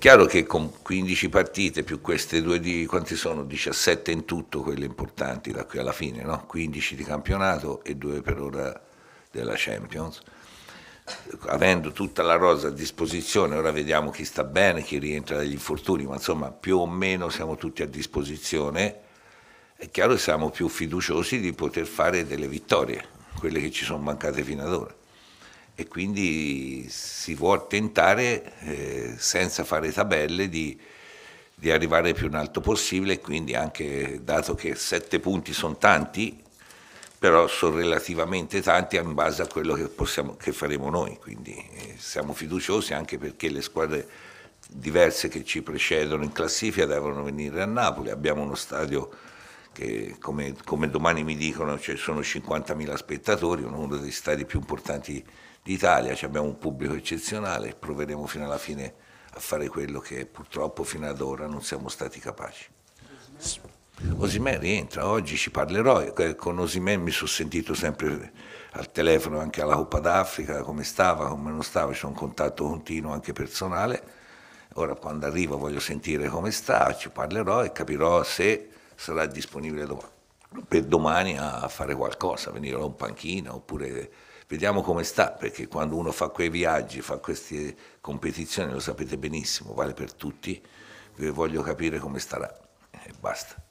Chiaro che con 15 partite più queste due di quanti sono? 17 in tutto quelle importanti da qui alla fine, no? 15 di campionato e 2 per ora della Champions. Avendo tutta la rosa a disposizione, ora vediamo chi sta bene, chi rientra dagli infortuni, ma insomma più o meno siamo tutti a disposizione. È chiaro che siamo più fiduciosi di poter fare delle vittorie, quelle che ci sono mancate fino ad ora e quindi si vuol tentare eh, senza fare tabelle di, di, arrivare più in alto possibile, quindi anche dato che sette punti sono tanti, però sono relativamente tanti in base a quello che, possiamo, che faremo noi, quindi eh, siamo fiduciosi anche perché le squadre diverse che ci precedono in classifica devono venire a Napoli, abbiamo uno stadio che come, come domani mi dicono ci sono 50.000 spettatori, uno degli stadi più importanti d'Italia, abbiamo un pubblico eccezionale, proveremo fino alla fine a fare quello che purtroppo fino ad ora non siamo stati capaci. Osimè rientra, oggi ci parlerò, eh, con Osimè mi sono sentito sempre al telefono anche alla Coppa d'Africa, come stava, come non stava, c'è un contatto continuo anche personale, ora quando arriva voglio sentire come sta, ci parlerò e capirò se sarà disponibile domani, per domani a fare qualcosa, a venire in panchina oppure vediamo come sta, perché quando uno fa quei viaggi, fa queste competizioni, lo sapete benissimo, vale per tutti, voglio capire come starà e basta.